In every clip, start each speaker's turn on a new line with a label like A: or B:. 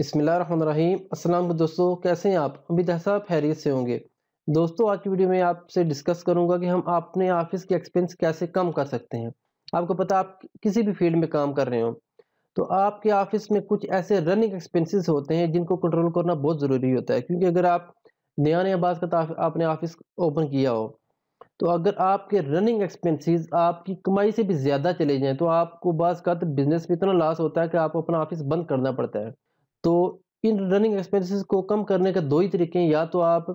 A: बिसमीम अस्सलाम दोस्तों कैसे हैं आप अभी दहसा साहब खैरियत से होंगे दोस्तों आज की वीडियो में आपसे डिस्कस करूंगा कि हम अपने ऑफिस के एक्सपेंस कैसे कम कर सकते हैं आपको पता आप किसी भी फील्ड में काम कर रहे हो तो आपके ऑफिस में कुछ ऐसे रनिंग एक्सपेंसेस होते हैं जिनको कंट्रोल करना बहुत ज़रूरी होता है क्योंकि अगर आप नया नया बात का आपने ऑफिस ओपन किया हो तो अगर आपके रनिंग एक्सपेंसेस आपकी कमाई से भी ज़्यादा चले जाएँ तो आपको बाज़ का बिज़नेस में इतना लॉस होता है कि आपको अपना ऑफिस बंद करना पड़ता है तो इन रनिंग एक्सपेंसेस को कम करने का दो ही तरीके हैं या तो आप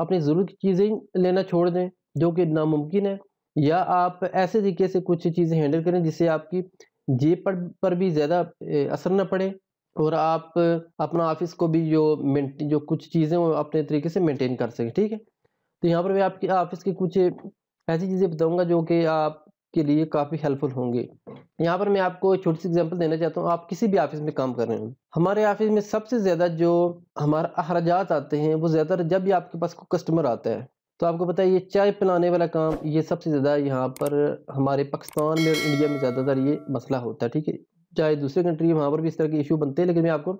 A: अपनी ज़रूरत की चीज़ें लेना छोड़ दें जो कि नामुमकिन है या आप ऐसे तरीके से कुछ चीज़ें हैंडल करें जिससे आपकी जेब पर पर भी ज़्यादा असर ना पड़े और आप अपना ऑफिस को भी जो मेंट जो कुछ चीज़ें वो अपने तरीके से मेंटेन कर सकें ठीक है तो यहाँ पर मैं आपके ऑफिस की कुछ ऐसी चीज़ें बताऊँगा जो कि आप के लिए काफ़ी हेल्पफुल होंगे यहाँ पर मैं आपको छोटी सी एग्जांपल देना चाहता हूँ आप किसी भी ऑफिस में काम कर रहे हो हमारे ऑफिस में सबसे ज़्यादा जो हमारा अखराजात आते हैं वो ज़्यादातर जब भी आपके पास कोई कस्टमर आता है तो आपको पता है ये चाय पिलाने वाला काम ये सबसे ज़्यादा यहाँ पर हमारे पाकिस्तान में और इंडिया में ज़्यादातर ये मसला होता है ठीक है चाहे दूसरे कंट्री वहाँ पर भी इस तरह के इशू बनते हैं लेकिन मैं आपको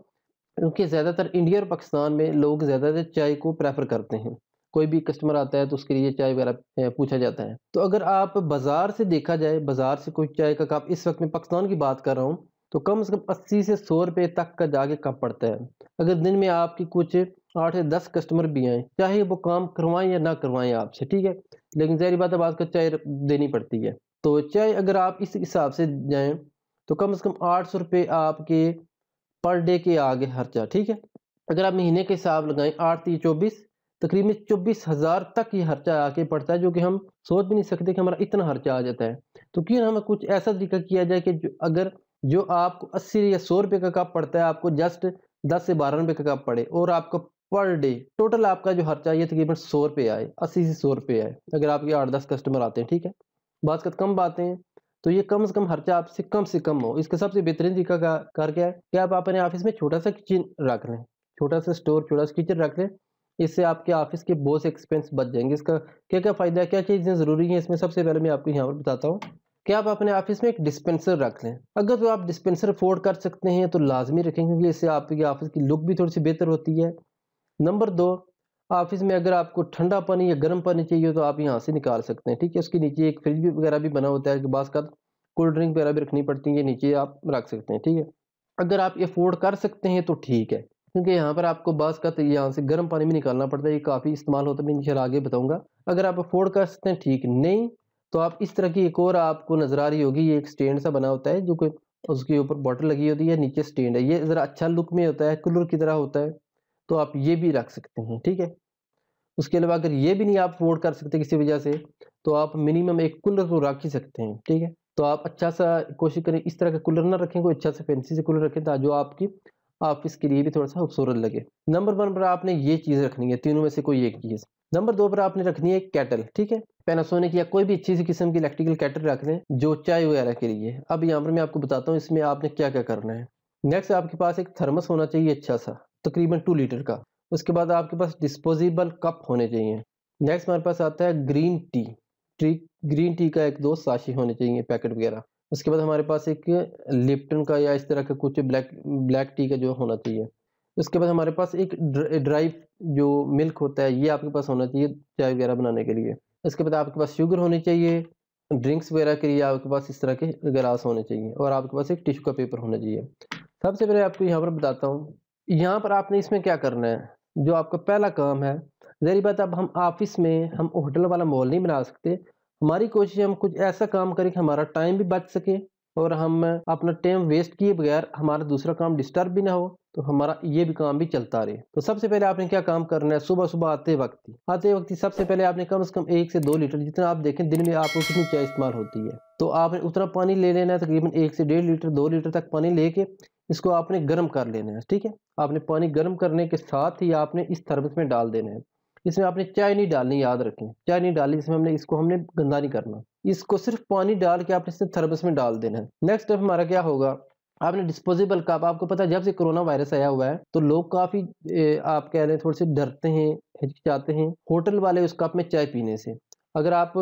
A: क्योंकि ज़्यादातर इंडिया और पाकिस्तान में लोग ज़्यादातर चाय को प्रेफर करते हैं कोई भी कस्टमर आता है तो उसके लिए चाय वगैरह पूछा जाता है तो अगर आप बाज़ार से देखा जाए बाज़ार से कोई चाय का कप इस वक्त मैं पाकिस्तान की बात कर रहा हूँ तो कम से कम अस्सी से सौ रुपये तक का जाके कप पड़ता है अगर दिन में आपकी कुछ आठ से दस कस्टमर भी आए चाहे वो काम करवाएं या ना करवाएं आपसे ठीक है लेकिन जहरी बात अब का चाय देनी पड़ती है तो चाय अगर आप इस हिसाब से जाए तो कम से कम आठ सौ रुपये आपके पर डे के आगे खर्चा ठीक है अगर आप महीने के हिसाब लगाएं आठ तीस चौबीस तकरीबन चौबीस हज़ार तक ये खर्चा आके पड़ता है जो कि हम सोच भी नहीं सकते कि हमारा इतना खर्चा आ जाता है तो क्यों ना हमें कुछ ऐसा तरीका किया जाए कि जो अगर जो आपको अस्सी या सौ रुपये का कप पड़ता है आपको जस्ट दस से बारह रुपये का कप पड़े और आपको पर डे टोटल आपका जो खर्चा ये तकरीबन सौ रुपये आए अस्सी से सौ रुपये आए अगर आपके आठ दस कस्टमर आते हैं ठीक है बात कम बातें हैं तो ये कम से कम खर्चा आपसे कम से कम हो इसका सबसे बेहतरीन तरीका का कर क्या है कि आप अपने ऑफिस में छोटा सा किचन रख लें छोटा सा स्टोर छोटा सा किचन रख लें इससे आपके ऑफिस के बहुत से एक्सपेंस बच जाएंगे इसका क्या क्या फ़ायदा क्या क्या चीज़ें ज़रूरी हैं इसमें सबसे पहले मैं आपको यहाँ पर बताता हूँ कि आप अपने ऑफिस में एक डिस्पेंसर रख लें अगर तो आप डिस्पेंसर अफोर्ड कर सकते हैं तो लाजमी रखें क्योंकि इससे आपके ऑफिस की लुक भी थोड़ी सी बेहतर होती है नंबर दो ऑफिस में अगर आपको ठंडा पानी या गर्म पानी चाहिए तो आप यहाँ से निकाल सकते हैं ठीक है उसके नीचे एक फ्रिज वगैरह भी बना होता है कि बास का कोल्ड ड्रिंक वगैरह भी रखनी पड़ती है नीचे आप रख सकते हैं ठीक है अगर आप अफोर्ड कर सकते हैं तो ठीक है क्योंकि यहाँ पर आपको बास का तो यहाँ से गर्म पानी भी निकालना पड़ता है ये काफ़ी इस्तेमाल होता है मैं इन आगे बताऊँगा अगर आप अफोर्ड कर सकते हैं ठीक नहीं तो आप इस तरह की एक और आपको नज़र आ रही होगी ये एक स्टैंड सा बना होता है जो कि उसके ऊपर बॉटल लगी होती है नीचे स्टैंड है ये ज़रा अच्छा लुक में होता है कूलर की तरह होता है तो आप ये भी रख सकते हैं ठीक है उसके अलावा अगर ये भी नहीं आप अफोर्ड कर सकते किसी वजह से तो आप मिनिमम एक कूलर को रख ही सकते हैं ठीक है तो आप अच्छा सा कोशिश करें इस तरह का कूलर ना रखें कोई अच्छा सा फैंसी से कूलर रखें ताकि जो आपकी आप इसके लिए भी थोड़ा सा खूबसूरत लगे नंबर वन पर आपने ये चीज़ रखनी है तीनों में से कोई एक चीज़ नंबर दो पर आपने रखनी है कैटल ठीक है पैनासोनिक या कोई भी अच्छी सी किस्म की इलेक्ट्रिकल कैटल रख लें जो चाय वगैरह के लिए अब यहाँ पर मैं आपको बताता हूँ इसमें आपने क्या क्या करना है नेक्स्ट आपके पास एक थर्मस होना चाहिए अच्छा सा तकरीबन टू लीटर का उसके बाद आपके पास डिस्पोजेबल कप होने चाहिए नेक्स्ट हमारे पास आता है ग्रीन टी ग्रीन टी का एक दो साशी होने चाहिए पैकेट वगैरह उसके बाद हमारे पास एक लिप्टन का या इस तरह का कुछ ब्लैक ब्लैक टी का जो होना चाहिए उसके बाद हमारे पास एक ड्राई जो मिल्क होता है ये आपके पास होना चाहिए चाय वगैरह बनाने के लिए उसके बाद आपके पास शुगर होनी चाहिए ड्रिंक्स वगैरह के लिए आपके पास इस तरह के ग्रास होने चाहिए और आपके पास एक टिश्यू का पेपर होना चाहिए सबसे पहले आपको यहाँ पर बताता हूँ यहाँ पर आपने इसमें क्या करना है जो आपका पहला काम है जहरी बात अब हम ऑफिस में हम होटल वाला मॉल नहीं बना सकते हमारी कोशिश हम कुछ ऐसा काम करें कि हमारा टाइम भी बच सके और हम अपना टाइम वेस्ट किए बगैर हमारा दूसरा काम डिस्टर्ब भी ना हो तो हमारा ये भी काम भी चलता रहे तो सबसे पहले आपने क्या काम करना है सुबह सुबह आते वक्त आते वक्त सबसे पहले आपने कम से कम एक से दो लीटर जितना आप देखें दिन में आपको कितनी चाय इस्तेमाल होती है तो आपने उतना पानी ले लेना है तकरीबन एक से डेढ़ लीटर दो लीटर तक पानी लेके इसको आपने गर्म कर लेना है ठीक है आपने पानी गर्म करने के साथ ही आपने इस थर्मस में डाल देना है इसमें आपने चाय नहीं डालनी याद रखें चाय नहीं डाली इसमें हमने इसको हमने गंदा नहीं करना इसको सिर्फ पानी डाल के आपने इसे थर्मस में डाल देना है नेक्स्ट स्टेप हमारा क्या होगा आपने डिस्पोजेबल कप आपको पता है जब से कोरोना वायरस आया हुआ है तो लोग काफ़ी आप कह रहे हैं थोड़े से डरते हैं हिचकिचाते हैं होटल वाले उस कप में चाय पीने से अगर आप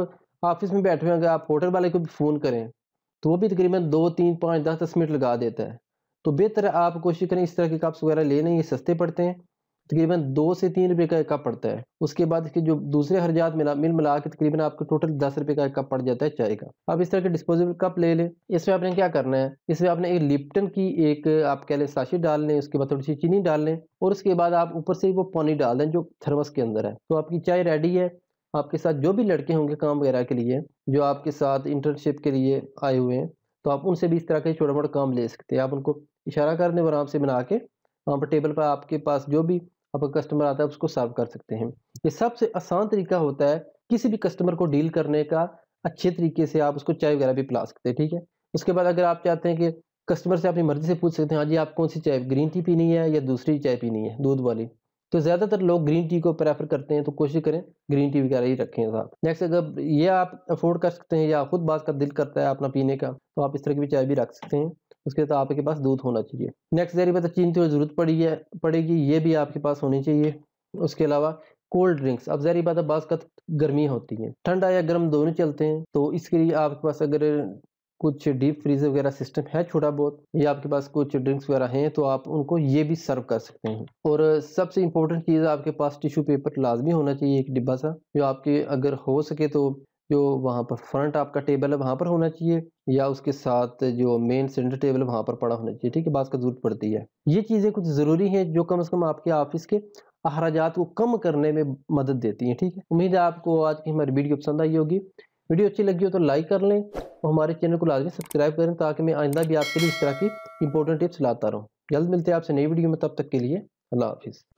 A: ऑफिस में बैठे हुए अगर आप होटल वाले को भी फ़ोन करें तो वो भी तकरीबन दो तीन पाँच दस दस मिनट लगा देता है तो बेहतर आप कोशिश करें इस तरह के कप्स वगैरह लेने ये सस्ते पड़ते हैं तकरीबन दो से तीन रुपए का एक कप पड़ता है उसके बाद इसके जो दूसरे हर्जात मिला मिल मिला के तकरीबन आपको टोटल दस रुपए का एक कप पड़ जाता है चाय का अब इस तरह के डिस्पोजेबल कप ले लें इसमें आपने क्या करना है इसमें आपने एक लिप्टन की एक आप कह लें साशी डाल लें उसके बाद थोड़ी सी चीनी डाल लें और उसके बाद आप ऊपर से वो पानी डाल दें जो थर्मस के अंदर है तो आपकी चाय रेडी है आपके साथ जो भी लड़के होंगे काम वगैरह के लिए जो आपके साथ इंटर्नशिप के लिए आए हुए हैं तो आप उनसे भी इस तरह के छोटा मोटा काम ले सकते हैं आप उनको इशारा कर दें और आराम से बना के वहाँ पर टेबल पर आपके पास जो भी आपका कस्टमर आता है उसको सर्व कर सकते हैं ये सबसे आसान तरीका होता है किसी भी कस्टमर को डील करने का अच्छे तरीके से आप उसको चाय वगैरह भी पिला सकते हैं ठीक है उसके बाद अगर आप चाहते हैं कि कस्टमर से अपनी मर्ज़ी से पूछ सकते हैं हाँ जी आप कौन सी चाय ग्रीन टी पीनी है या दूसरी चाय पीनी है दूध वाली तो ज़्यादातर लोग ग्रीन टी को प्रेफर करते हैं तो कोशिश करें ग्रीन टी वगैरह ही रखें साथ नेक्स्ट अगर ये आप अफोर्ड कर सकते हैं या खुद बात का दिल करता है अपना पीने का तो आप इस तरह की भी चाय भी रख सकते हैं उसके साथ तो आपके पास दूध होना चाहिए नेक्स्ट डेयरी पर चीनी की ज़रूरत पड़ी है पड़ेगी ये भी आपके पास होनी चाहिए उसके अलावा कोल्ड ड्रिंक्स अब जहरी बात है बास का गर्मी होती है ठंडा या गर्म दोनों चलते हैं तो इसके लिए आपके पास अगर कुछ डीप फ्रीज वगैरह सिस्टम है छोटा बहुत या आपके पास कुछ ड्रिंक्स वगैरह हैं तो आप उनको ये भी सर्व कर सकते हैं और सबसे इम्पोर्टेंट चीज़ आपके पास टिश्यू पेपर लाजमी होना चाहिए एक डिब्बा सा जो आपके अगर हो सके तो जो वहाँ पर फ्रंट आपका टेबल है वहाँ पर होना चाहिए या उसके साथ जो मेन सेंटर टेबल वहाँ पर पड़ा होना चाहिए ठीक है बात का जरूरत पड़ती है ये चीज़ें कुछ ज़रूरी हैं जो कम से कम आपके ऑफिस के अखराज को कम करने में मदद देती हैं ठीक है उम्मीद है आपको आज की हमारी वीडियो पसंद आई होगी वीडियो अच्छी लगी हो तो लाइक कर लें और हमारे चैनल को लाजमी सब्सक्राइब करें ताकि मैं आइंदा भी आपके लिए इस तरह की इंपॉर्टेंट टिप्स लाता रहूँ जल्द मिलते हैं आपसे नई वीडियो में तब तक के लिए अल्लाह हाफिज़